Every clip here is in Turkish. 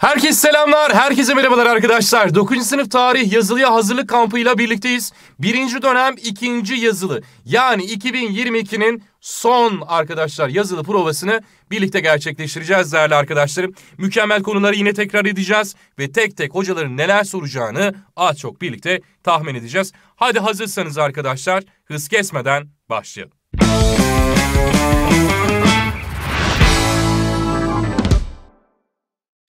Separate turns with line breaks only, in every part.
Herkes selamlar, herkese merhabalar arkadaşlar. 9. sınıf tarih yazılıya hazırlık kampıyla birlikteyiz. Birinci dönem ikinci yazılı yani 2022'nin son arkadaşlar yazılı provasını birlikte gerçekleştireceğiz değerli arkadaşlarım. Mükemmel konuları yine tekrar edeceğiz ve tek tek hocaların neler soracağını az çok birlikte tahmin edeceğiz. Hadi hazırsanız arkadaşlar hız kesmeden başlayalım.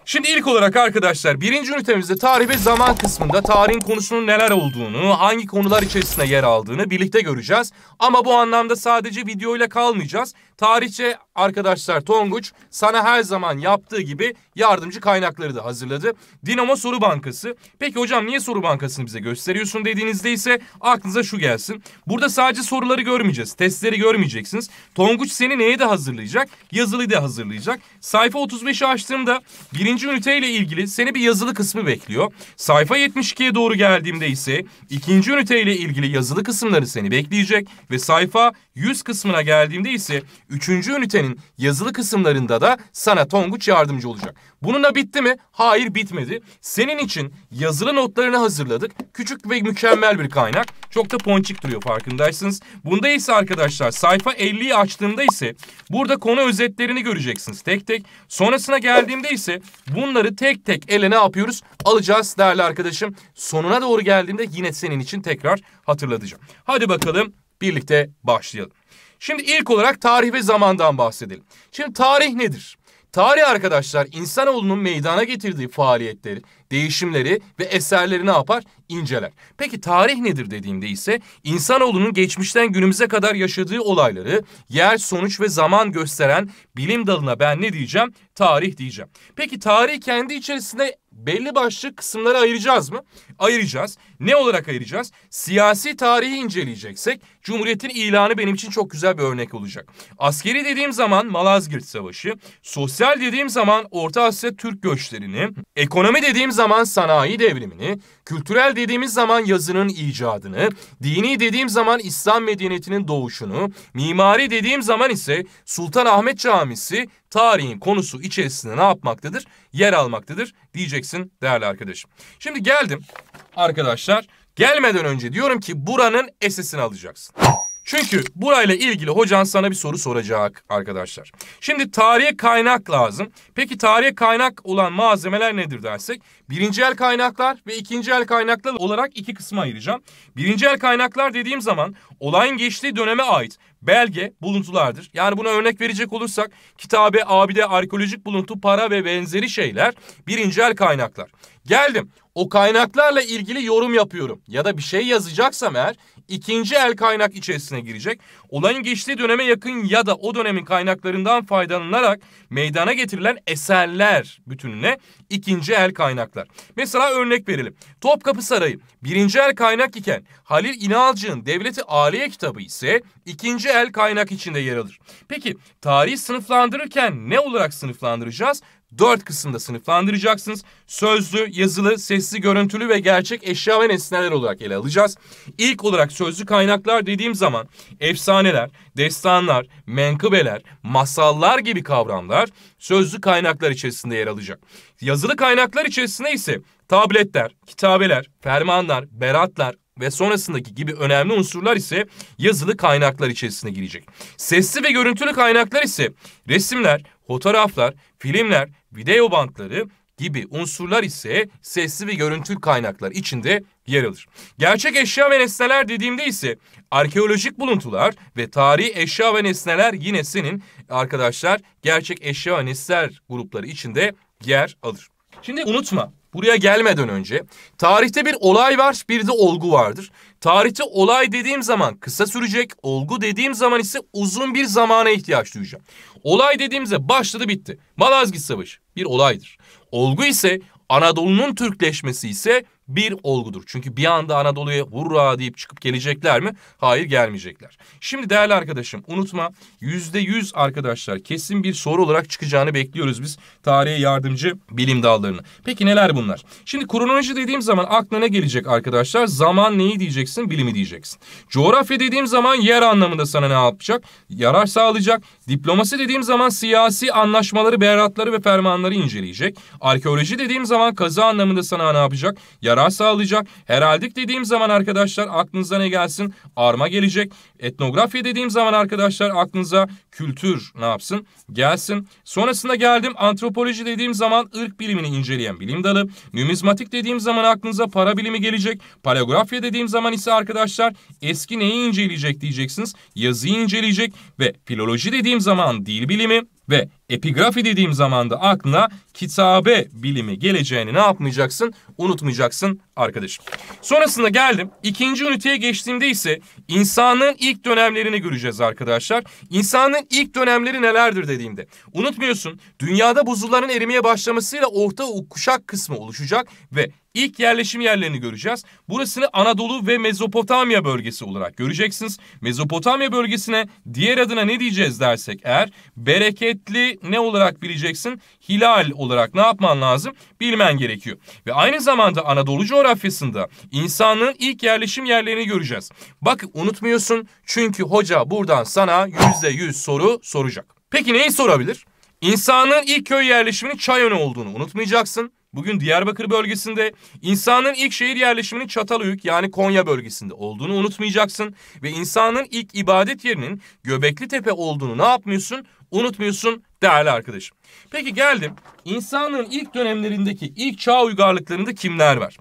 Şimdi ilk olarak arkadaşlar birinci ünitemizde tarih ve zaman kısmında tarihin konusunun neler olduğunu, hangi konular içerisinde yer aldığını birlikte göreceğiz. Ama bu anlamda sadece videoyla kalmayacağız. Tarihçe arkadaşlar Tonguç sana her zaman yaptığı gibi yardımcı kaynakları da hazırladı. Dinamo Soru Bankası. Peki hocam niye Soru Bankası'nı bize gösteriyorsun dediğinizde ise aklınıza şu gelsin. Burada sadece soruları görmeyeceğiz. Testleri görmeyeceksiniz. Tonguç seni neye de hazırlayacak? Yazılı da hazırlayacak. Sayfa 35'i açtığımda birinci üniteyle ilgili seni bir yazılı kısmı bekliyor. Sayfa 72'ye doğru geldiğimde ise ikinci üniteyle ilgili yazılı kısımları seni bekleyecek ve sayfa 100 kısmına geldiğimde ise Üçüncü ünitenin yazılı kısımlarında da sana Tonguç yardımcı olacak. Bununla bitti mi? Hayır bitmedi. Senin için yazılı notlarını hazırladık. Küçük ve mükemmel bir kaynak. Çok da ponçik duruyor farkındaysınız. Bunda ise arkadaşlar sayfa 50'yi açtığımda ise burada konu özetlerini göreceksiniz tek tek. Sonrasına geldiğimde ise bunları tek tek ele ne yapıyoruz? Alacağız değerli arkadaşım. Sonuna doğru geldiğimde yine senin için tekrar hatırlatacağım. Hadi bakalım birlikte başlayalım. Şimdi ilk olarak tarih ve zamandan bahsedelim. Şimdi tarih nedir? Tarih arkadaşlar insanoğlunun meydana getirdiği faaliyetleri, değişimleri ve eserleri ne yapar? İnceler. Peki tarih nedir dediğimde ise insanoğlunun geçmişten günümüze kadar yaşadığı olayları yer, sonuç ve zaman gösteren bilim dalına ben ne diyeceğim? Tarih diyeceğim. Peki tarih kendi içerisinde belli başlı kısımlara ayıracağız mı? Ayıracağız. Ne olarak ayıracağız? Siyasi tarihi inceleyeceksek Cumhuriyet'in ilanı benim için çok güzel bir örnek olacak. Askeri dediğim zaman Malazgirt Savaşı, sosyal dediğim zaman Orta Asya Türk göçlerini, ekonomi dediğim zaman sanayi devrimini, kültürel dediğimiz zaman yazının icadını, dini dediğim zaman İslam medeniyetinin doğuşunu, mimari dediğim zaman ise Sultan Ahmet Camisi, tarihin konusu içerisinde ne yapmaktadır? Yer almaktadır diyeceksin değerli arkadaşım. Şimdi geldim arkadaşlar. Gelmeden önce diyorum ki buranın esesini alacaksın. Çünkü burayla ilgili hocan sana bir soru soracak arkadaşlar. Şimdi tarihe kaynak lazım. Peki tarihe kaynak olan malzemeler nedir dersek? Birinci el kaynaklar ve ikinci el kaynaklar olarak iki kısma ayıracağım. Birinci el kaynaklar dediğim zaman olayın geçtiği döneme ait belge buluntulardır. Yani buna örnek verecek olursak kitabe, abide, arkeolojik buluntu, para ve benzeri şeyler birinci el kaynaklar. Geldim o kaynaklarla ilgili yorum yapıyorum ya da bir şey yazacaksam eğer ikinci el kaynak içerisine girecek. Olayın geçtiği döneme yakın ya da o dönemin kaynaklarından faydalanarak meydana getirilen eserler bütününe ikinci el kaynaklar. Mesela örnek verelim. Topkapı Sarayı birinci el kaynak iken Halil İnalcı'nın Devleti Aliye kitabı ise ikinci el kaynak içinde yer alır. Peki tarih sınıflandırırken ne olarak sınıflandıracağız? dört kısımda sınıflandıracaksınız. Sözlü, yazılı, sesli, görüntülü ve gerçek eşya ve nesneler olarak ele alacağız. İlk olarak sözlü kaynaklar dediğim zaman efsaneler, destanlar, menkıbeler, masallar gibi kavramlar sözlü kaynaklar içerisinde yer alacak. Yazılı kaynaklar içerisinde ise tabletler, kitabeler, fermanlar, beratlar, ve sonrasındaki gibi önemli unsurlar ise yazılı kaynaklar içerisine girecek. Sesli ve görüntülü kaynaklar ise resimler, fotoğraflar, filmler, video bantları gibi unsurlar ise sesli ve görüntü kaynaklar içinde yer alır. Gerçek eşya ve nesneler dediğimde ise arkeolojik buluntular ve tarihi eşya ve nesneler yine senin arkadaşlar gerçek eşya ve nesneler grupları içinde yer alır. Şimdi unutma buraya gelmeden önce tarihte bir olay var bir de olgu vardır. Tarihte olay dediğim zaman kısa sürecek, olgu dediğim zaman ise uzun bir zamana ihtiyaç duyacağım. Olay dediğimizde başladı bitti. Malazgirt Savaşı bir olaydır. Olgu ise Anadolu'nun Türkleşmesi ise bir olgudur. Çünkü bir anda Anadolu'ya vurra deyip çıkıp gelecekler mi? Hayır gelmeyecekler. Şimdi değerli arkadaşım unutma yüzde yüz arkadaşlar kesin bir soru olarak çıkacağını bekliyoruz biz tarihe yardımcı bilim dallarını. Peki neler bunlar? Şimdi kronoloji dediğim zaman aklına ne gelecek arkadaşlar? Zaman neyi diyeceksin? Bilimi diyeceksin. Coğrafya dediğim zaman yer anlamında sana ne yapacak? Yarar sağlayacak. Diplomasi dediğim zaman siyasi anlaşmaları, beyaratları ve fermanları inceleyecek. Arkeoloji dediğim zaman kazı anlamında sana ne yapacak? Yarar kazanç sağlayacak. Heraldik dediğim zaman arkadaşlar aklınıza ne gelsin? Arma gelecek. Etnografya dediğim zaman arkadaşlar aklınıza kültür ne yapsın? Gelsin. Sonrasında geldim antropoloji dediğim zaman ırk bilimini inceleyen bilim dalı. Numizmatik dediğim zaman aklınıza para bilimi gelecek. Paleografya dediğim zaman ise arkadaşlar eski neyi inceleyecek diyeceksiniz. Yazıyı inceleyecek ve filoloji dediğim zaman dil bilimi ve epigrafi dediğim zaman da aklına kitabe bilimi geleceğini ne yapmayacaksın? Unutmayacaksın arkadaşım. Sonrasında geldim. ikinci üniteye geçtiğimde ise insanın ilk dönemlerini göreceğiz arkadaşlar. İnsanın ilk dönemleri nelerdir dediğimde. Unutmuyorsun dünyada buzulların erimeye başlamasıyla orta kuşak kısmı oluşacak ve İlk yerleşim yerlerini göreceğiz. Burasını Anadolu ve Mezopotamya bölgesi olarak göreceksiniz. Mezopotamya bölgesine diğer adına ne diyeceğiz dersek eğer bereketli ne olarak bileceksin? Hilal olarak ne yapman lazım? Bilmen gerekiyor. Ve aynı zamanda Anadolu coğrafyasında insanlığın ilk yerleşim yerlerini göreceğiz. Bak unutmuyorsun çünkü hoca buradan sana yüzde yüz soru soracak. Peki neyi sorabilir? İnsanın ilk köy yerleşiminin Çayönü olduğunu unutmayacaksın. Bugün Diyarbakır bölgesinde insanın ilk şehir yerleşiminin Çatalhöyük yani Konya bölgesinde olduğunu unutmayacaksın ve insanın ilk ibadet yerinin Göbekli Tepe olduğunu ne yapmıyorsun? Unutmuyorsun değerli arkadaşım. Peki geldim insanın ilk dönemlerindeki ilk çağ uygarlıklarında kimler var?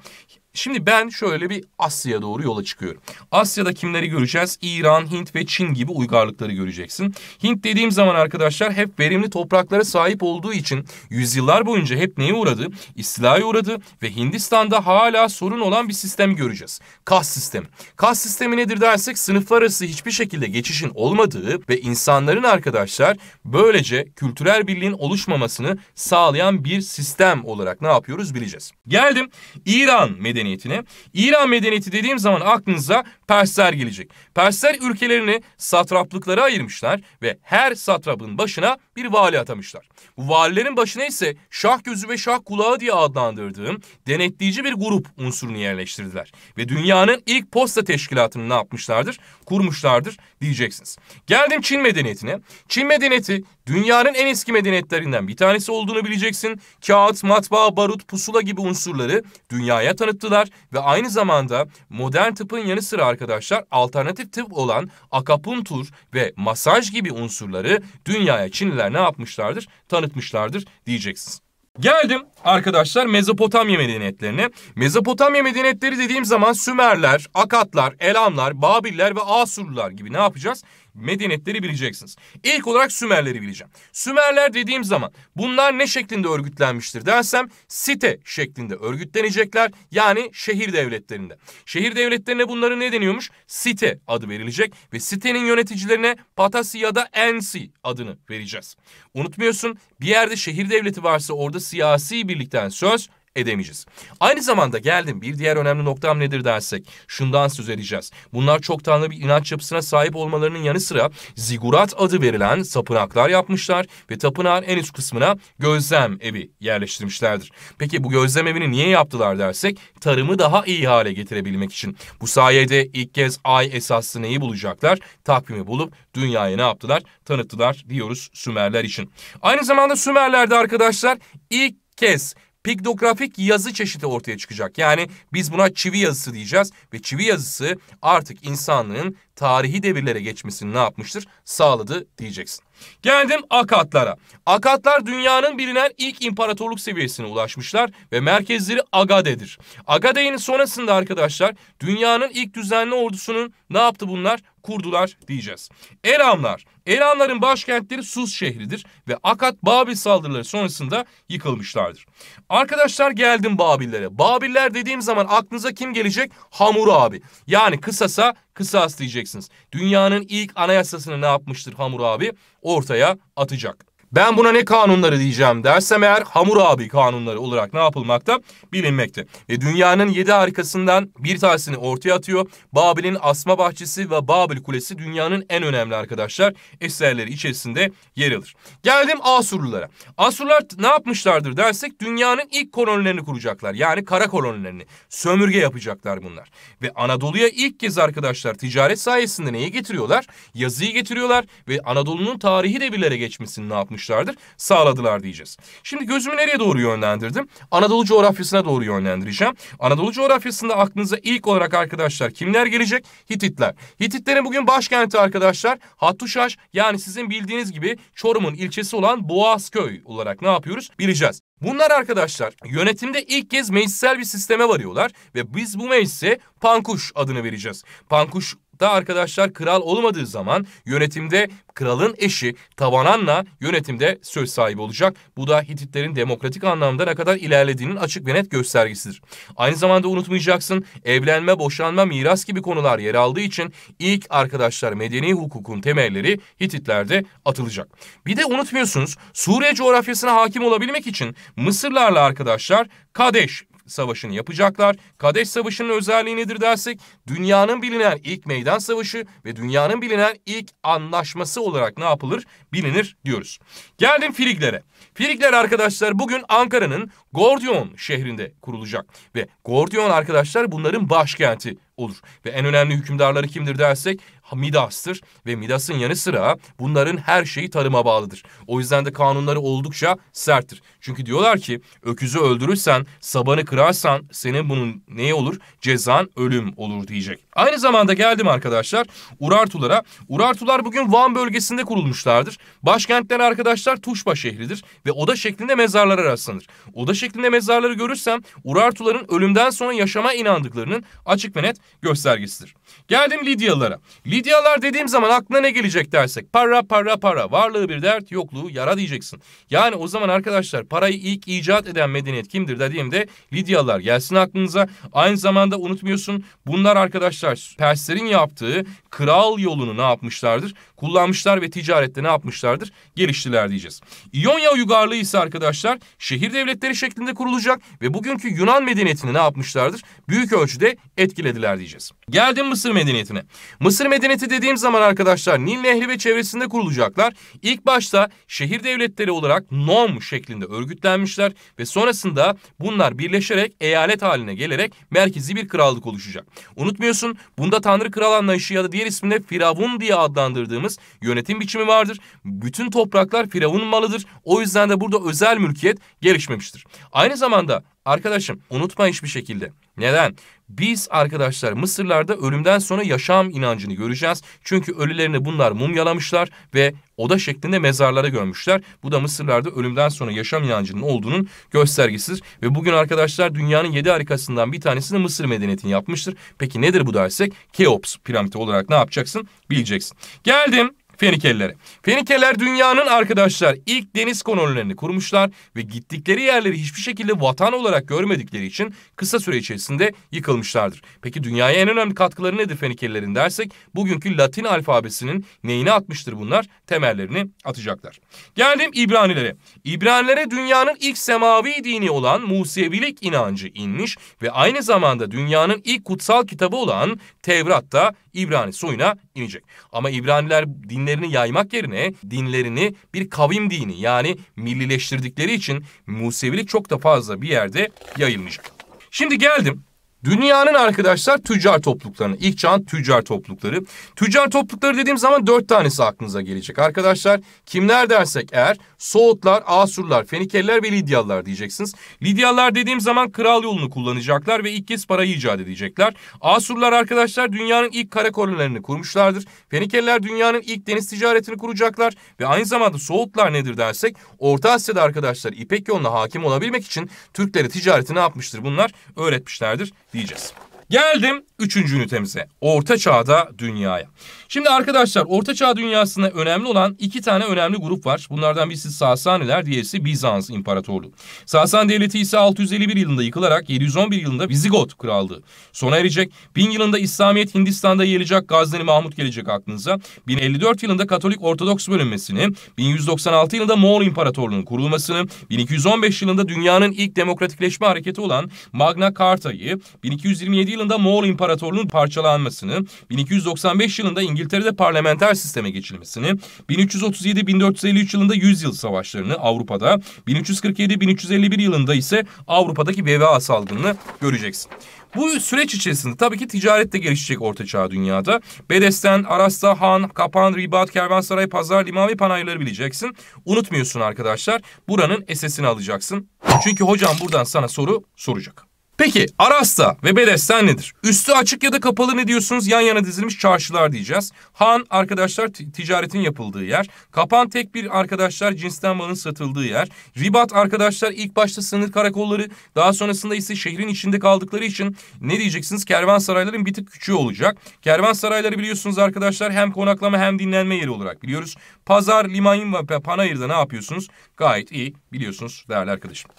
Şimdi ben şöyle bir Asya'ya doğru yola çıkıyorum. Asya'da kimleri göreceğiz? İran, Hint ve Çin gibi uygarlıkları göreceksin. Hint dediğim zaman arkadaşlar hep verimli topraklara sahip olduğu için yüzyıllar boyunca hep neye uğradı? İstilaya uğradı ve Hindistan'da hala sorun olan bir sistem göreceğiz. Kast sistemi. Kast sistemi nedir dersek sınıflar arası hiçbir şekilde geçişin olmadığı ve insanların arkadaşlar böylece kültürel birliğin oluşmamasını sağlayan bir sistem olarak ne yapıyoruz bileceğiz. Geldim İran medeniyeti medeniyetine. İran medeniyeti dediğim zaman aklınıza Persler gelecek. Persler ülkelerini satraplıklara ayırmışlar ve her satrapın başına bir vali atamışlar. Bu valilerin başına ise şah gözü ve şah kulağı diye adlandırdığım denetleyici bir grup unsurunu yerleştirdiler. Ve dünyanın ilk posta teşkilatını ne yapmışlardır? Kurmuşlardır diyeceksiniz. Geldim Çin medeniyetine. Çin medeniyeti dünyanın en eski medeniyetlerinden bir tanesi olduğunu bileceksin. Kağıt, matbaa, barut, pusula gibi unsurları dünyaya tanıttılar ve aynı zamanda modern tıpın yanı sıra arkadaşlar alternatif tıp olan akapuntur ve masaj gibi unsurları dünyaya Çinliler ne yapmışlardır? Tanıtmışlardır diyeceksiniz. Geldim arkadaşlar Mezopotamya medeniyetlerine. Mezopotamya medeniyetleri dediğim zaman Sümerler, Akatlar, Elamlar, Babiller ve Asurlular gibi ne yapacağız? medeniyetleri bileceksiniz. İlk olarak Sümerleri bileceğim. Sümerler dediğim zaman bunlar ne şeklinde örgütlenmiştir dersem site şeklinde örgütlenecekler. Yani şehir devletlerinde. Şehir devletlerine bunları ne deniyormuş? Site adı verilecek ve sitenin yöneticilerine Patasi ya da Ensi adını vereceğiz. Unutmuyorsun bir yerde şehir devleti varsa orada siyasi birlikten söz edemeyeceğiz. Aynı zamanda geldim bir diğer önemli noktam nedir dersek şundan söz edeceğiz. Bunlar çok tanrı bir inanç yapısına sahip olmalarının yanı sıra zigurat adı verilen tapınaklar yapmışlar ve tapınağın en üst kısmına gözlem evi yerleştirmişlerdir. Peki bu gözlem evini niye yaptılar dersek tarımı daha iyi hale getirebilmek için. Bu sayede ilk kez ay esaslı neyi bulacaklar? Takvimi bulup dünyaya ne yaptılar? Tanıttılar diyoruz Sümerler için. Aynı zamanda Sümerler'de arkadaşlar ilk kez Piktografik yazı çeşidi ortaya çıkacak. Yani biz buna çivi yazısı diyeceğiz ve çivi yazısı artık insanlığın tarihi devirlere geçmesini ne yapmıştır? Sağladı diyeceksin. Geldim Akatlara. Akatlar dünyanın bilinen ilk imparatorluk seviyesine ulaşmışlar ve merkezleri Agade'dir. Agade'nin sonrasında arkadaşlar dünyanın ilk düzenli ordusunun ne yaptı bunlar? Kurdular diyeceğiz. Elamlar. Elamların başkentleri Sus şehridir ve Akat Babil saldırıları sonrasında yıkılmışlardır. Arkadaşlar geldim Babillere. Babiller dediğim zaman aklınıza kim gelecek? Hamur abi. Yani kısasa kısaslayacaksınız. Dünyanın ilk anayasasını ne yapmıştır Hamur abi? Ortaya atacak. Ben buna ne kanunları diyeceğim dersem eğer hamur abi kanunları olarak ne yapılmakta bilinmekte. Ve dünyanın yedi harikasından bir tanesini ortaya atıyor. Babil'in asma bahçesi ve Babil Kulesi dünyanın en önemli arkadaşlar eserleri içerisinde yer alır. Geldim Asurlulara. Asurlar ne yapmışlardır dersek dünyanın ilk kolonilerini kuracaklar. Yani kara kolonilerini. Sömürge yapacaklar bunlar. Ve Anadolu'ya ilk kez arkadaşlar ticaret sayesinde neyi getiriyorlar? Yazıyı getiriyorlar ve Anadolu'nun tarihi de birlere geçmesini ne yapmış? sağlamışlardır. Sağladılar diyeceğiz. Şimdi gözümü nereye doğru yönlendirdim? Anadolu coğrafyasına doğru yönlendireceğim. Anadolu coğrafyasında aklınıza ilk olarak arkadaşlar kimler gelecek? Hititler. Hititlerin bugün başkenti arkadaşlar Hattuşaş yani sizin bildiğiniz gibi Çorum'un ilçesi olan Boğazköy olarak ne yapıyoruz? Bileceğiz. Bunlar arkadaşlar yönetimde ilk kez meclisel bir sisteme varıyorlar ve biz bu meclise Pankuş adını vereceğiz. Pankuş Hatta arkadaşlar kral olmadığı zaman yönetimde kralın eşi Tavananna yönetimde söz sahibi olacak. Bu da Hititlerin demokratik anlamda ne kadar ilerlediğinin açık ve net göstergesidir. Aynı zamanda unutmayacaksın evlenme, boşanma, miras gibi konular yer aldığı için ilk arkadaşlar medeni hukukun temelleri Hititlerde atılacak. Bir de unutmuyorsunuz Suriye coğrafyasına hakim olabilmek için Mısırlarla arkadaşlar Kadeş Savaşı'nı yapacaklar. Kadeş Savaşı'nın özelliği nedir dersek dünyanın bilinen ilk meydan savaşı ve dünyanın bilinen ilk anlaşması olarak ne yapılır bilinir diyoruz. Geldim Filiglere. Filikler arkadaşlar bugün Ankara'nın Gordion şehrinde kurulacak ve Gordion arkadaşlar bunların başkenti olur. Ve en önemli hükümdarları kimdir dersek Midas'tır ve Midas'ın yanı sıra bunların her şeyi tarıma bağlıdır. O yüzden de kanunları oldukça serttir. Çünkü diyorlar ki öküzü öldürürsen, sabanı kırarsan senin bunun neye olur? Cezan ölüm olur diyecek. Aynı zamanda geldim arkadaşlar Urartulara. Urartular bugün Van bölgesinde kurulmuşlardır. Başkentler arkadaşlar Tuşba şehridir ve oda şeklinde mezarlara rastlanır. Oda şeklinde mezarları görürsem Urartuların ölümden sonra yaşama inandıklarının açık ve net göstergesidir. Geldim Lidyalılara. Lidyalar dediğim zaman aklına ne gelecek dersek para para para varlığı bir dert yokluğu yara diyeceksin. Yani o zaman arkadaşlar parayı ilk icat eden medeniyet kimdir dediğimde Lidyalılar gelsin aklınıza. Aynı zamanda unutmuyorsun bunlar arkadaşlar arkadaş Perslerin yaptığı kral yolunu ne yapmışlardır? kullanmışlar ve ticarette ne yapmışlardır? Geliştiler diyeceğiz. İonya uygarlığı ise arkadaşlar şehir devletleri şeklinde kurulacak ve bugünkü Yunan medeniyetini ne yapmışlardır? Büyük ölçüde etkilediler diyeceğiz. Geldim Mısır medeniyetine. Mısır medeniyeti dediğim zaman arkadaşlar Nil Nehri ve çevresinde kurulacaklar. İlk başta şehir devletleri olarak nom şeklinde örgütlenmişler ve sonrasında bunlar birleşerek eyalet haline gelerek merkezi bir krallık oluşacak. Unutmuyorsun bunda Tanrı Kral anlayışı ya da diğer isminde Firavun diye adlandırdığımız anlattığımız yönetim biçimi vardır. Bütün topraklar Firavun malıdır. O yüzden de burada özel mülkiyet gelişmemiştir. Aynı zamanda arkadaşım unutma hiçbir şekilde. Neden? Biz arkadaşlar Mısırlarda ölümden sonra yaşam inancını göreceğiz. Çünkü ölülerini bunlar mumyalamışlar ve oda şeklinde mezarlara gömmüşler. Bu da Mısırlarda ölümden sonra yaşam inancının olduğunun göstergesidir. Ve bugün arkadaşlar dünyanın yedi harikasından bir tanesini Mısır medeniyetini yapmıştır. Peki nedir bu dersek? Keops piramidi olarak ne yapacaksın? Bileceksin. Geldim Fenikelilere. Fenikeliler dünyanın arkadaşlar ilk deniz kolonilerini kurmuşlar ve gittikleri yerleri hiçbir şekilde vatan olarak görmedikleri için kısa süre içerisinde yıkılmışlardır. Peki dünyaya en önemli katkıları nedir Fenikelilerin dersek bugünkü Latin alfabesinin neyini atmıştır bunlar? Temellerini atacaklar. Geldim İbranilere. İbranilere dünyanın ilk semavi dini olan Musevilik inancı inmiş ve aynı zamanda dünyanın ilk kutsal kitabı olan Tevrat da İbrani soyuna inecek. Ama İbraniler dinlerini yaymak yerine dinlerini bir kavim dini yani millileştirdikleri için Musevilik çok da fazla bir yerde yayılmayacak. Şimdi geldim Dünyanın arkadaşlar tüccar topluluklarını, ilk çağın tüccar toplulukları. Tüccar toplulukları dediğim zaman dört tanesi aklınıza gelecek arkadaşlar. Kimler dersek eğer Soğutlar, Asurlar, Fenikeller ve Lidyalılar diyeceksiniz. Lidyalılar dediğim zaman kral yolunu kullanacaklar ve ilk kez parayı icat edecekler. Asurlar arkadaşlar dünyanın ilk kara kolonilerini kurmuşlardır. Fenikeller dünyanın ilk deniz ticaretini kuracaklar ve aynı zamanda Soğutlar nedir dersek Orta Asya'da arkadaşlar İpek yoluna hakim olabilmek için Türklere ticaretini yapmıştır bunlar öğretmişlerdir diyeceğiz. Geldim Üçüncü ünitemize Orta Çağ'da dünyaya. Şimdi arkadaşlar Orta Çağ dünyasında önemli olan iki tane önemli grup var. Bunlardan birisi Sasaniler, diğerisi Bizans İmparatorluğu. Sasan Devleti ise 651 yılında yıkılarak 711 yılında Vizigot Krallığı sona erecek. 1000 yılında İslamiyet Hindistan'da yayılacak Gazneli Mahmut gelecek aklınıza. 1054 yılında Katolik Ortodoks bölünmesini, 1196 yılında Moğol İmparatorluğu'nun kurulmasını, 1215 yılında dünyanın ilk demokratikleşme hareketi olan Magna Carta'yı, 1227 yılında Moğol İmparatorluğu İmparatorluğu'nun parçalanmasını, 1295 yılında İngiltere'de parlamenter sisteme geçilmesini, 1337-1453 yılında Yüzyıl Savaşlarını Avrupa'da, 1347-1351 yılında ise Avrupa'daki veba salgınını göreceksin. Bu süreç içerisinde tabii ki ticaret de gelişecek Orta Çağ dünyada. Bedesten, Arasta, Han, Kapan, Ribat, Kervansaray, Pazar, Liman ve Panayırları bileceksin. Unutmuyorsun arkadaşlar. Buranın esesini alacaksın. Çünkü hocam buradan sana soru soracak. Peki Arasta ve Bedesten nedir? Üstü açık ya da kapalı ne diyorsunuz? Yan yana dizilmiş çarşılar diyeceğiz. Han arkadaşlar ticaretin yapıldığı yer. Kapan tek bir arkadaşlar cinsten malın satıldığı yer. Ribat arkadaşlar ilk başta sınır karakolları daha sonrasında ise şehrin içinde kaldıkları için ne diyeceksiniz? Kervansarayların bir tık küçüğü olacak. Kervansarayları biliyorsunuz arkadaşlar hem konaklama hem dinlenme yeri olarak biliyoruz. Pazar, liman ve panayırda ne yapıyorsunuz? Gayet iyi biliyorsunuz değerli arkadaşım.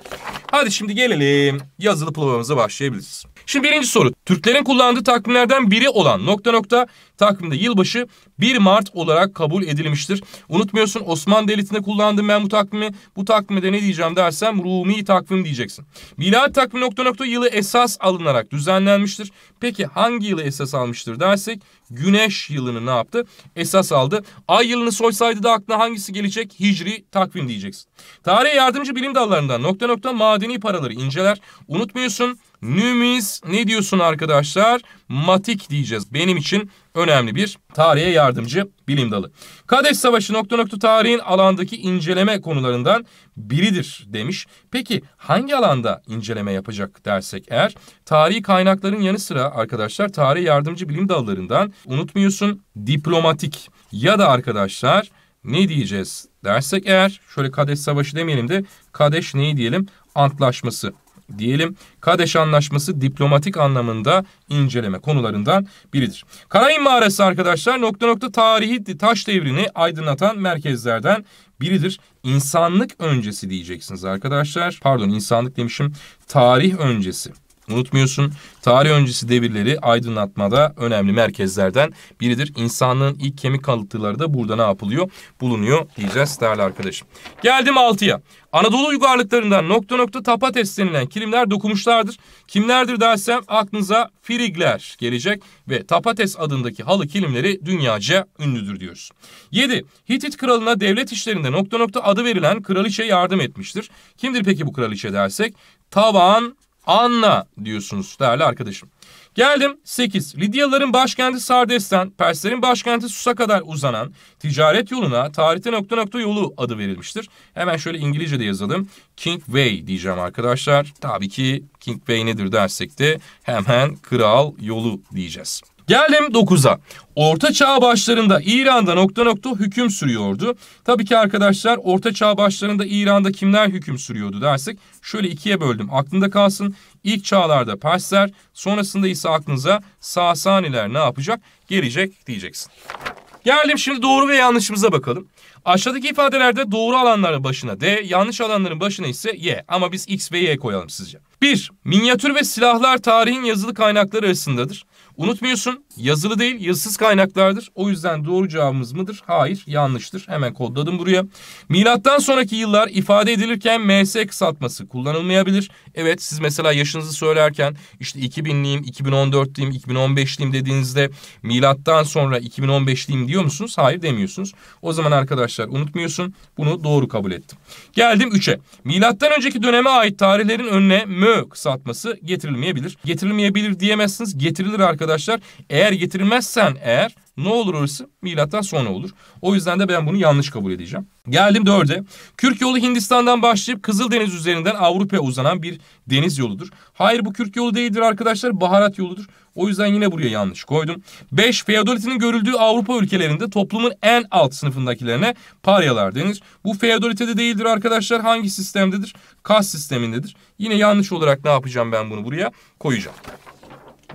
Hadi şimdi gelelim yazılı provamıza konumuza başlayabiliriz. Şimdi birinci soru. Türklerin kullandığı takvimlerden biri olan nokta nokta takvimde yılbaşı 1 Mart olarak kabul edilmiştir. Unutmuyorsun Osmanlı Devleti'nde kullandığım ben bu takvimi. Bu takvimde ne diyeceğim dersem Rumi takvim diyeceksin. Milat takvimi nokta nokta yılı esas alınarak düzenlenmiştir. Peki hangi yılı esas almıştır dersek Güneş yılını ne yaptı? Esas aldı. Ay yılını soysaydı da aklına hangisi gelecek? Hicri takvim diyeceksin. Tarihe yardımcı bilim dallarından nokta nokta madeni paraları inceler. Unutmuyorsun Nümis ne diyorsun arkadaşlar? Matik diyeceğiz. Benim için önemli bir tarihe yardımcı bilim dalı. Kadeş Savaşı nokta nokta tarihin alandaki inceleme konularından biridir demiş. Peki hangi alanda inceleme yapacak dersek eğer tarihi kaynakların yanı sıra arkadaşlar tarih yardımcı bilim dallarından unutmuyorsun diplomatik ya da arkadaşlar ne diyeceğiz dersek eğer şöyle Kadeş Savaşı demeyelim de Kadeş neyi diyelim? Antlaşması diyelim. Kadeş Anlaşması diplomatik anlamında inceleme konularından biridir. Karayın Mağarası arkadaşlar nokta nokta tarihi taş devrini aydınlatan merkezlerden biridir. İnsanlık öncesi diyeceksiniz arkadaşlar. Pardon insanlık demişim. Tarih öncesi unutmuyorsun. Tarih öncesi devirleri aydınlatmada önemli merkezlerden biridir. İnsanlığın ilk kemik kalıntıları da burada ne yapılıyor? Bulunuyor diyeceğiz değerli arkadaşım. Geldim 6'ya. Anadolu uygarlıklarından nokta nokta tapates denilen kilimler dokunmuşlardır. Kimlerdir dersem aklınıza Frigler gelecek ve tapates adındaki halı kilimleri dünyaca ünlüdür diyoruz. 7. Hitit kralına devlet işlerinde nokta nokta adı verilen kraliçe yardım etmiştir. Kimdir peki bu kraliçe dersek? Tavan Anna diyorsunuz değerli arkadaşım. Geldim 8. lidyaların başkenti Sardes'ten Perslerin başkenti Sus'a kadar uzanan ticaret yoluna tarihte nokta nokta yolu adı verilmiştir. Hemen şöyle İngilizce de yazalım. King Way diyeceğim arkadaşlar. Tabii ki King Way nedir dersek de hemen kral yolu diyeceğiz. Geldim 9'a. Orta Çağ başlarında İran'da nokta nokta hüküm sürüyordu. Tabii ki arkadaşlar Orta Çağ başlarında İran'da kimler hüküm sürüyordu dersek şöyle ikiye böldüm. Aklında kalsın. İlk çağlarda Persler, sonrasında ise aklınıza Sasaniler ne yapacak? Gelecek diyeceksin. Geldim şimdi doğru ve yanlışımıza bakalım. Aşağıdaki ifadelerde doğru alanların başına D, yanlış alanların başına ise Y. Ama biz X ve Y koyalım sizce. 1. Minyatür ve silahlar tarihin yazılı kaynakları arasındadır. Unutmuyorsun yazılı değil yazısız kaynaklardır. O yüzden doğru cevabımız mıdır? Hayır yanlıştır. Hemen kodladım buraya. Milattan sonraki yıllar ifade edilirken MS kısaltması kullanılmayabilir. Evet siz mesela yaşınızı söylerken işte 2000'liyim, 2014'liyim, 2015'liyim dediğinizde milattan sonra 2015'liyim diyor musunuz? Hayır demiyorsunuz. O zaman arkadaşlar unutmuyorsun bunu doğru kabul ettim. Geldim 3'e. Milattan önceki döneme ait tarihlerin önüne mö kısaltması getirilmeyebilir. Getirilmeyebilir diyemezsiniz. Getirilir arkadaşlar arkadaşlar. Eğer getirmezsen eğer ne olur orası? Milattan sonra olur. O yüzden de ben bunu yanlış kabul edeceğim. Geldim dörde. Kürk yolu Hindistan'dan başlayıp Kızıldeniz üzerinden Avrupa'ya uzanan bir deniz yoludur. Hayır bu Kürk yolu değildir arkadaşlar. Baharat yoludur. O yüzden yine buraya yanlış koydum. Beş feodalite'nin görüldüğü Avrupa ülkelerinde toplumun en alt sınıfındakilerine paryalar denir. Bu feodalitede değildir arkadaşlar. Hangi sistemdedir? Kas sistemindedir. Yine yanlış olarak ne yapacağım ben bunu buraya koyacağım.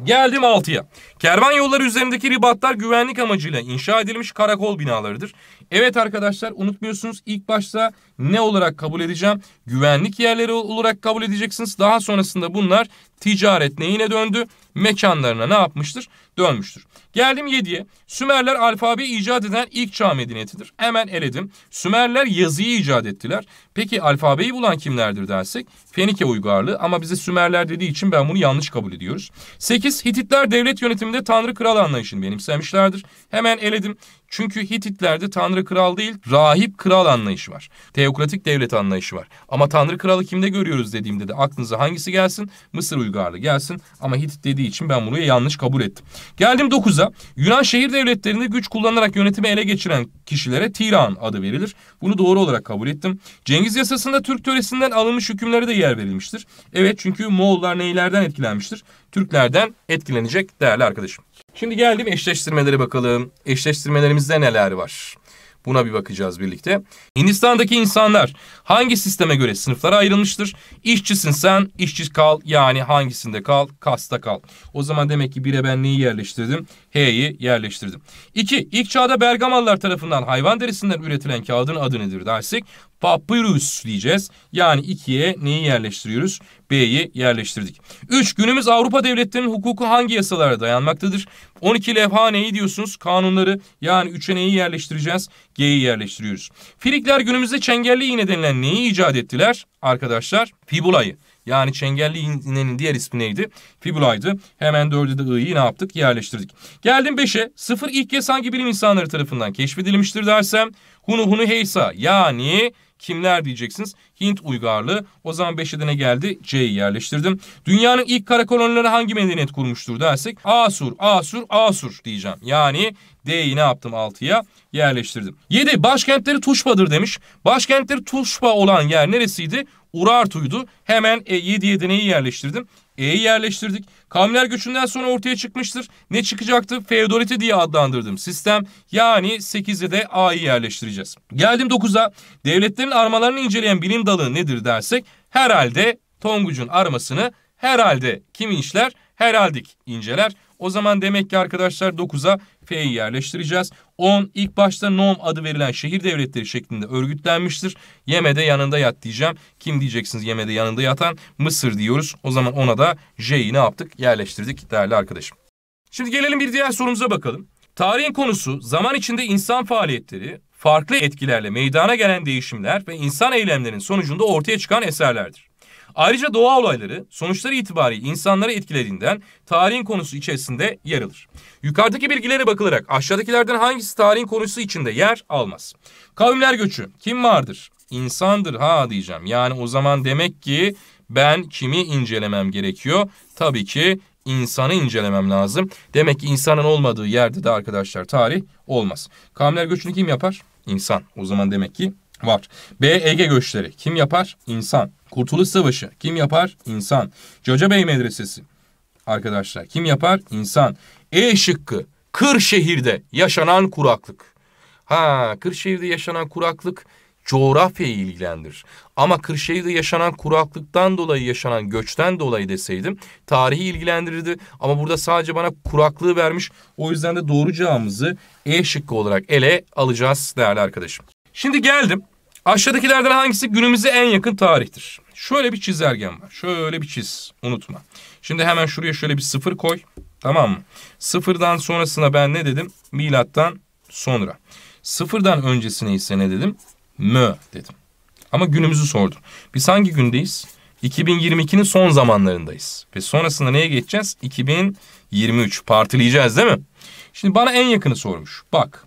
Geldim 6'ya. Kervan yolları üzerindeki ribatlar güvenlik amacıyla inşa edilmiş karakol binalarıdır. Evet arkadaşlar unutmuyorsunuz ilk başta ne olarak kabul edeceğim? Güvenlik yerleri olarak kabul edeceksiniz. Daha sonrasında bunlar ticaret neyine döndü? Mekanlarına ne yapmıştır? Dönmüştür. Geldim 7'ye. Sümerler alfabe icat eden ilk çağ medeniyetidir. Hemen eledim. Sümerler yazıyı icat ettiler. Peki alfabeyi bulan kimlerdir dersek? Fenike uygarlığı ama bize Sümerler dediği için ben bunu yanlış kabul ediyoruz. 8. Hititler devlet yönetiminde tanrı kral anlayışını benimsemişlerdir. Hemen eledim. Çünkü Hititlerde tanrı kral değil rahip kral anlayışı var. Teokratik devlet anlayışı var. Ama tanrı kralı kimde görüyoruz dediğimde de aklınıza hangisi gelsin? Mısır uygarlığı gelsin. Ama Hitit dediği için ben bunu yanlış kabul ettim. Geldim 9'a. Yunan şehir devletlerinde güç kullanarak yönetimi ele geçiren kişilere tiran adı verilir. Bunu doğru olarak kabul ettim. Cengiz yasasında Türk töresinden alınmış hükümleri de yer yer verilmiştir. Evet çünkü Moğollar neylerden etkilenmiştir? Türklerden etkilenecek değerli arkadaşım. Şimdi geldim eşleştirmelere bakalım. Eşleştirmelerimizde neler var? Buna bir bakacağız birlikte. Hindistan'daki insanlar hangi sisteme göre sınıflara ayrılmıştır? İşçisin sen, işçi kal. Yani hangisinde kal? Kasta kal. O zaman demek ki bire ben neyi yerleştirdim? H'yi yerleştirdim. İki, İlk çağda Bergamalılar tarafından hayvan derisinden üretilen kağıdın adı nedir dersek? Papyrus diyeceğiz. Yani 2'ye neyi yerleştiriyoruz? B'yi yerleştirdik. 3. Günümüz Avrupa devletlerinin hukuku hangi yasalara dayanmaktadır? 12 levha neyi diyorsunuz? Kanunları yani 3'e neyi yerleştireceğiz? G'yi yerleştiriyoruz. Filikler günümüzde çengelli iğne denilen neyi icat ettiler? Arkadaşlar fibulayı. Yani çengelli iğnenin diğer ismi neydi? Fibulaydı. Hemen dörde de i'yi ne yaptık? Yerleştirdik. Geldim beşe. Sıfır ilk kez hangi bilim insanları tarafından keşfedilmiştir dersem Hunu hunu heysa yani kimler diyeceksiniz? Hint uygarlığı. O zaman 5 ne geldi? C'yi yerleştirdim. Dünyanın ilk kara kolonileri hangi medeniyet kurmuştur dersek? Asur, Asur, Asur diyeceğim. Yani D'yi ne yaptım 6'ya? Yerleştirdim. 7. Başkentleri Tuşba'dır demiş. Başkentleri Tuşba olan yer neresiydi? Urartu'ydu. Hemen e, 7 yerleştirdim? E'yi yerleştirdik. Kamiler göçünden sonra ortaya çıkmıştır. Ne çıkacaktı? Feodalite diye adlandırdım. Sistem yani 8'e de A'yı yerleştireceğiz. Geldim 9'a. Devletlerin armalarını inceleyen bilim dalı nedir dersek herhalde Tonguç'un armasını herhalde kim inşler? Heraldik inceler. O zaman demek ki arkadaşlar 9'a F'yi yerleştireceğiz. 10 ilk başta NOM adı verilen şehir devletleri şeklinde örgütlenmiştir. Yeme'de yanında yat diyeceğim. Kim diyeceksiniz Yeme'de yanında yatan? Mısır diyoruz. O zaman ona da J'yi ne yaptık? Yerleştirdik değerli arkadaşım. Şimdi gelelim bir diğer sorumuza bakalım. Tarihin konusu zaman içinde insan faaliyetleri, farklı etkilerle meydana gelen değişimler ve insan eylemlerinin sonucunda ortaya çıkan eserlerdir. Ayrıca doğa olayları sonuçları itibariyle insanları etkilediğinden tarihin konusu içerisinde yer alır. Yukarıdaki bilgilere bakılarak aşağıdakilerden hangisi tarihin konusu içinde yer almaz? Kavimler göçü kim vardır? İnsandır ha diyeceğim. Yani o zaman demek ki ben kimi incelemem gerekiyor? Tabii ki insanı incelemem lazım. Demek ki insanın olmadığı yerde de arkadaşlar tarih olmaz. Kavimler göçünü kim yapar? İnsan. O zaman demek ki var. B. Ege göçleri. Kim yapar? İnsan. Kurtuluş Savaşı kim yapar? İnsan. Coca Bey Medresesi arkadaşlar kim yapar? İnsan. E şıkkı Kırşehir'de yaşanan kuraklık. Ha Kırşehir'de yaşanan kuraklık coğrafyayı ilgilendirir. Ama Kırşehir'de yaşanan kuraklıktan dolayı yaşanan göçten dolayı deseydim tarihi ilgilendirirdi. Ama burada sadece bana kuraklığı vermiş. O yüzden de doğru cevabımızı E şıkkı olarak ele alacağız değerli arkadaşım. Şimdi geldim. Aşağıdakilerden hangisi günümüze en yakın tarihtir? Şöyle bir çizergen var. Şöyle bir çiz. Unutma. Şimdi hemen şuraya şöyle bir sıfır koy. Tamam mı? Sıfırdan sonrasına ben ne dedim? Milattan sonra. Sıfırdan öncesine ise ne dedim? Mö dedim. Ama günümüzü sordum. Biz hangi gündeyiz? 2022'nin son zamanlarındayız. Ve sonrasında neye geçeceğiz? 2023. Partileyeceğiz değil mi? Şimdi bana en yakını sormuş. Bak.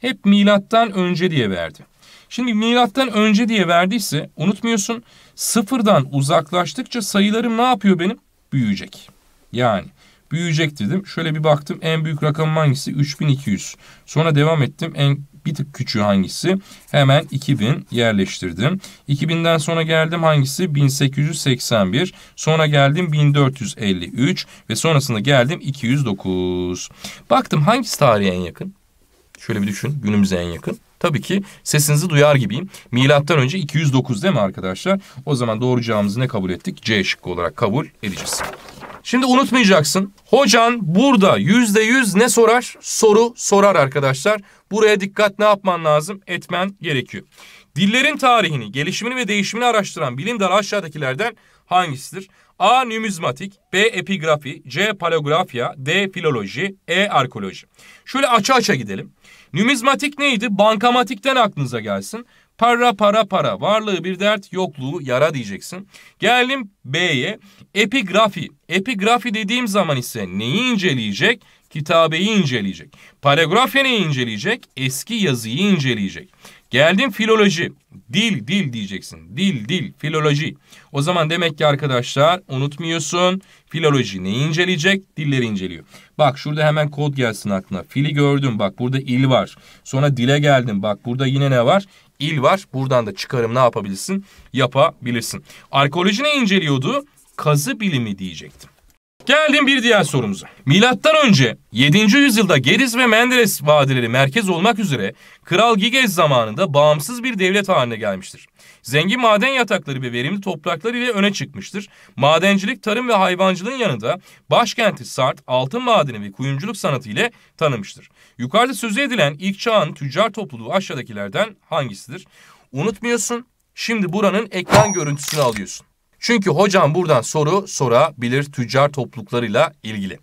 Hep milattan önce diye verdi. Şimdi milattan önce diye verdiyse unutmuyorsun sıfırdan uzaklaştıkça sayılarım ne yapıyor benim? Büyüyecek. Yani büyüyecek dedim. Şöyle bir baktım en büyük rakam hangisi? 3200. Sonra devam ettim. En bir tık küçüğü hangisi? Hemen 2000 yerleştirdim. 2000'den sonra geldim hangisi? 1881. Sonra geldim 1453 ve sonrasında geldim 209. Baktım hangisi tarihe en yakın? Şöyle bir düşün günümüze en yakın. Tabii ki sesinizi duyar gibiyim. Milattan önce 209 değil mi arkadaşlar? O zaman doğru cevabımızı ne kabul ettik? C şıkkı olarak kabul edeceğiz. Şimdi unutmayacaksın. Hocan burada yüzde yüz ne sorar? Soru sorar arkadaşlar. Buraya dikkat ne yapman lazım? Etmen gerekiyor. Dillerin tarihini, gelişimini ve değişimini araştıran bilim dalı aşağıdakilerden hangisidir? A. Nümizmatik, B. Epigrafi, C. Paleografya, D. Filoloji, E. Arkeoloji. Şöyle aça aça gidelim. Numizmatik neydi? Bankamatikten aklınıza gelsin. Para para para. Varlığı bir dert, yokluğu yara diyeceksin. Gelelim B'ye. Epigrafi. Epigrafi dediğim zaman ise neyi inceleyecek? Kitabeyi inceleyecek. Paragrafya neyi inceleyecek? Eski yazıyı inceleyecek. Geldim filoloji. Dil, dil diyeceksin. Dil, dil, filoloji. O zaman demek ki arkadaşlar unutmuyorsun. Filoloji neyi inceleyecek? Dilleri inceliyor. Bak şurada hemen kod gelsin aklına. Fili gördüm. Bak burada il var. Sonra dile geldim. Bak burada yine ne var? İl var. Buradan da çıkarım ne yapabilirsin? Yapabilirsin. Arkeoloji ne inceliyordu? Kazı bilimi diyecektim. Geldim bir diğer sorumuza. Milattan önce 7. yüzyılda Gediz ve Menderes vadileri merkez olmak üzere Kral Giges zamanında bağımsız bir devlet haline gelmiştir. Zengin maden yatakları ve verimli topraklar ile öne çıkmıştır. Madencilik, tarım ve hayvancılığın yanında başkenti Sart altın madeni ve kuyumculuk sanatı ile tanımıştır. Yukarıda sözü edilen ilk çağın tüccar topluluğu aşağıdakilerden hangisidir? Unutmuyorsun. Şimdi buranın ekran görüntüsünü alıyorsun. Çünkü hocam buradan soru sorabilir tüccar topluluklarıyla ilgili.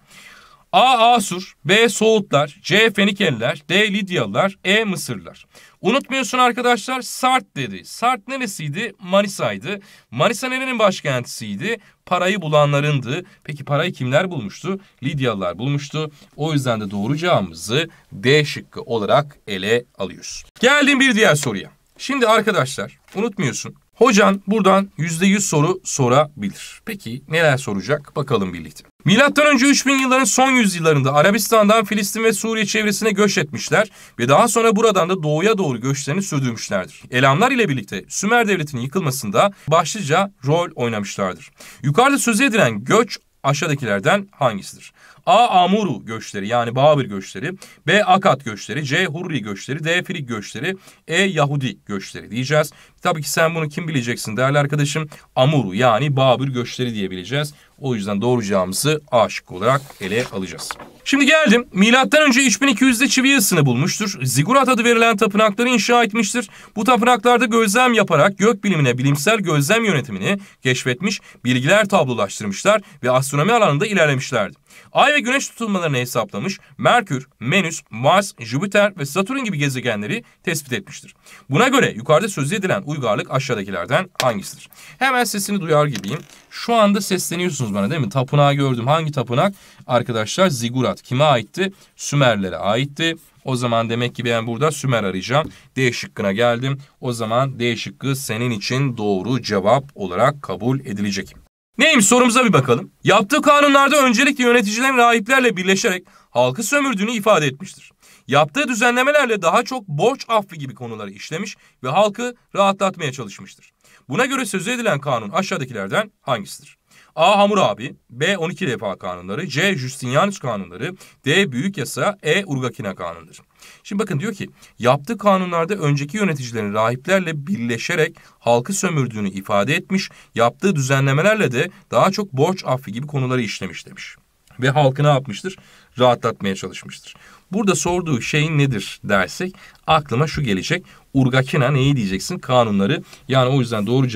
A. Asur, B. Soğutlar, C. Fenikeliler, D. Lidyalılar, E. Mısırlar. Unutmuyorsun arkadaşlar Sart dedi. Sart neresiydi? Manisa'ydı. Manisa nerenin başkentisiydi? Parayı bulanlarındı. Peki parayı kimler bulmuştu? Lidyalılar bulmuştu. O yüzden de doğru cevabımızı D şıkkı olarak ele alıyoruz. Geldim bir diğer soruya. Şimdi arkadaşlar unutmuyorsun Hocan buradan %100 soru sorabilir. Peki neler soracak bakalım birlikte. Milattan önce 3000 yılların son yüzyıllarında Arabistan'dan Filistin ve Suriye çevresine göç etmişler ve daha sonra buradan da doğuya doğru göçlerini sürdürmüşlerdir. Elamlar ile birlikte Sümer Devleti'nin yıkılmasında başlıca rol oynamışlardır. Yukarıda söz edilen göç aşağıdakilerden hangisidir? A. Amuru göçleri yani Babür göçleri. B. Akat göçleri. C. Hurri göçleri. D. Filik göçleri. E. Yahudi göçleri diyeceğiz. Tabii ki sen bunu kim bileceksin değerli arkadaşım? Amuru yani Babür göçleri diyebileceğiz. O yüzden doğuracağımızı A şıkkı olarak ele alacağız. Şimdi geldim. Milattan önce 3200'de çivi ısını bulmuştur. Zigurat adı verilen tapınakları inşa etmiştir. Bu tapınaklarda gözlem yaparak gök bilimine bilimsel gözlem yönetimini keşfetmiş, bilgiler tablolaştırmışlar ve astronomi alanında ilerlemişlerdi. Ay ve güneş tutulmalarını hesaplamış, Merkür, Menüs, Mars, Jüpiter ve Satürn gibi gezegenleri tespit etmiştir. Buna göre yukarıda söz edilen uygarlık aşağıdakilerden hangisidir? Hemen sesini duyar gibiyim. Şu anda sesleniyorsunuz bana değil mi? Tapınağı gördüm. Hangi tapınak? Arkadaşlar zigurat. Kime aitti? Sümerlere aitti. O zaman demek ki ben burada Sümer arayacağım. D şıkkına geldim. O zaman D şıkkı senin için doğru cevap olarak kabul edilecek. Neymiş sorumuza bir bakalım. Yaptığı kanunlarda öncelikle yöneticilerin rahiplerle birleşerek halkı sömürdüğünü ifade etmiştir. Yaptığı düzenlemelerle daha çok borç affı gibi konuları işlemiş ve halkı rahatlatmaya çalışmıştır. Buna göre sözü edilen kanun aşağıdakilerden hangisidir? A. Hamur Abi, B. 12 Defa kanunları, C. Justinianus kanunları, D. Büyük Yasa, E. Urgakina kanunları. Şimdi bakın diyor ki yaptığı kanunlarda önceki yöneticilerin rahiplerle birleşerek halkı sömürdüğünü ifade etmiş, yaptığı düzenlemelerle de daha çok borç affı gibi konuları işlemiş demiş ve halkı ne yapmıştır? Rahatlatmaya çalışmıştır. Burada sorduğu şeyin nedir dersek aklıma şu gelecek. Urgakina neyi diyeceksin? Kanunları yani o yüzden doğru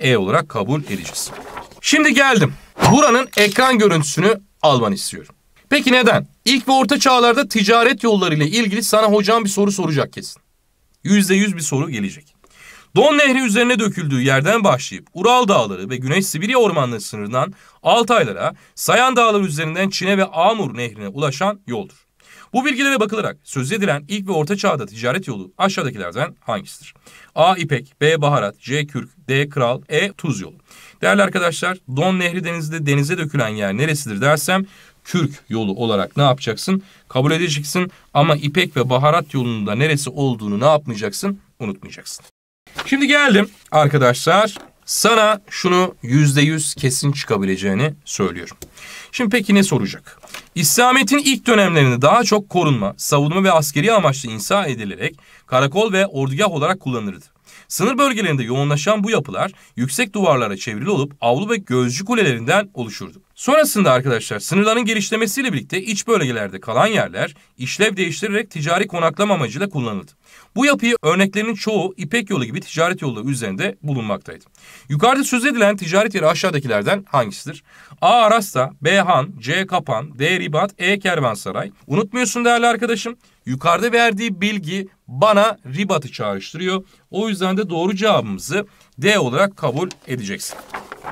E olarak kabul edeceğiz. Şimdi geldim. Buranın ekran görüntüsünü alman istiyorum. Peki neden? İlk ve orta çağlarda ticaret yolları ile ilgili sana hocam bir soru soracak kesin. %100 bir soru gelecek. Don Nehri üzerine döküldüğü yerden başlayıp Ural Dağları ve Güney Sibirya ormanları sınırından Altaylara, Sayan Dağları üzerinden Çin'e ve Amur Nehri'ne ulaşan yoldur. Bu bilgilere bakılarak söz edilen ilk ve orta çağda ticaret yolu aşağıdakilerden hangisidir? A. İpek, B. Baharat, C. Kürk, D. Kral, E. Tuz yolu. Değerli arkadaşlar Don Nehri denizde denize dökülen yer neresidir dersem Kürk yolu olarak ne yapacaksın? Kabul edeceksin ama İpek ve Baharat yolunun da neresi olduğunu ne yapmayacaksın? Unutmayacaksın. Şimdi geldim arkadaşlar sana şunu yüzde yüz kesin çıkabileceğini söylüyorum. Şimdi peki ne soracak? İslamiyet'in ilk dönemlerinde daha çok korunma, savunma ve askeri amaçlı insa edilerek karakol ve ordugah olarak kullanılırdı. Sınır bölgelerinde yoğunlaşan bu yapılar yüksek duvarlara çevrili olup avlu ve gözcü kulelerinden oluşurdu. Sonrasında arkadaşlar sınırların genişlemesiyle birlikte iç bölgelerde kalan yerler işlev değiştirerek ticari konaklama amacıyla kullanıldı. Bu yapıyı örneklerinin çoğu İpek yolu gibi ticaret yolları üzerinde bulunmaktaydı. Yukarıda söz edilen ticaret yeri aşağıdakilerden hangisidir? A. Arasta, B. Han, C. Kapan, D. Ribat, E. Kervansaray. Unutmuyorsun değerli arkadaşım. Yukarıda verdiği bilgi bana Ribat'ı çağrıştırıyor. O yüzden de doğru cevabımızı D olarak kabul edeceksin.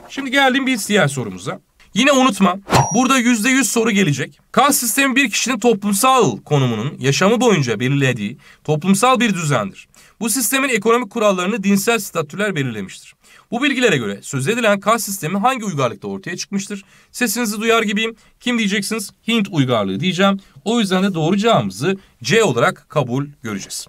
Şimdi geldim bir diğer sorumuza. Yine unutma burada %100 soru gelecek. Kant sistemi bir kişinin toplumsal konumunun yaşamı boyunca belirlediği toplumsal bir düzendir. Bu sistemin ekonomik kurallarını dinsel statüler belirlemiştir. Bu bilgilere göre söz edilen kas sistemi hangi uygarlıkta ortaya çıkmıştır? Sesinizi duyar gibiyim. Kim diyeceksiniz? Hint uygarlığı diyeceğim. O yüzden de doğru cevabımızı C olarak kabul göreceğiz.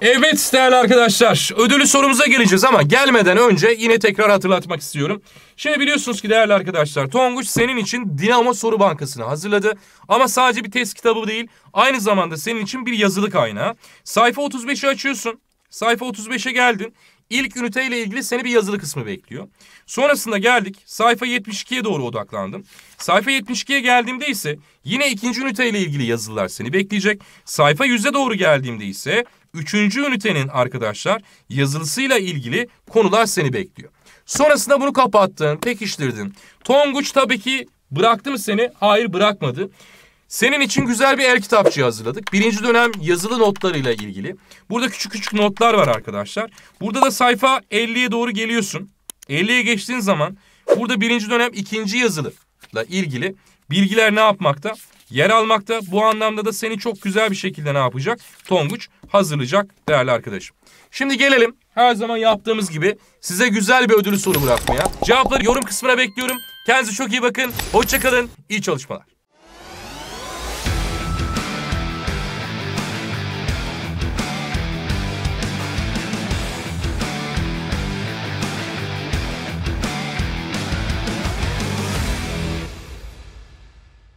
Evet değerli arkadaşlar ödülü sorumuza geleceğiz ama gelmeden önce yine tekrar hatırlatmak istiyorum. Şimdi biliyorsunuz ki değerli arkadaşlar Tonguç senin için Dinamo Soru Bankası'nı hazırladı. Ama sadece bir test kitabı değil aynı zamanda senin için bir yazılı kaynağı. Sayfa 35'i açıyorsun. Sayfa 35'e geldin. İlk üniteyle ilgili seni bir yazılı kısmı bekliyor. Sonrasında geldik. Sayfa 72'ye doğru odaklandım. Sayfa 72'ye geldiğimde ise yine ikinci üniteyle ilgili yazılılar seni bekleyecek. Sayfa 100'e doğru geldiğimde ise üçüncü ünitenin arkadaşlar yazılısıyla ilgili konular seni bekliyor. Sonrasında bunu kapattın, pekiştirdin. Tonguç tabii ki bıraktı mı seni? Hayır bırakmadı. Senin için güzel bir el er kitapçığı hazırladık. Birinci dönem yazılı notlarıyla ilgili. Burada küçük küçük notlar var arkadaşlar. Burada da sayfa 50'ye doğru geliyorsun. 50'ye geçtiğin zaman burada birinci dönem ikinci yazılıla ilgili bilgiler ne yapmakta? Yer almakta. Bu anlamda da seni çok güzel bir şekilde ne yapacak? Tonguç hazırlayacak değerli arkadaşım. Şimdi gelelim her zaman yaptığımız gibi size güzel bir ödülü soru bırakmaya. Cevapları yorum kısmına bekliyorum. Kendinize çok iyi bakın. Hoşçakalın. İyi çalışmalar.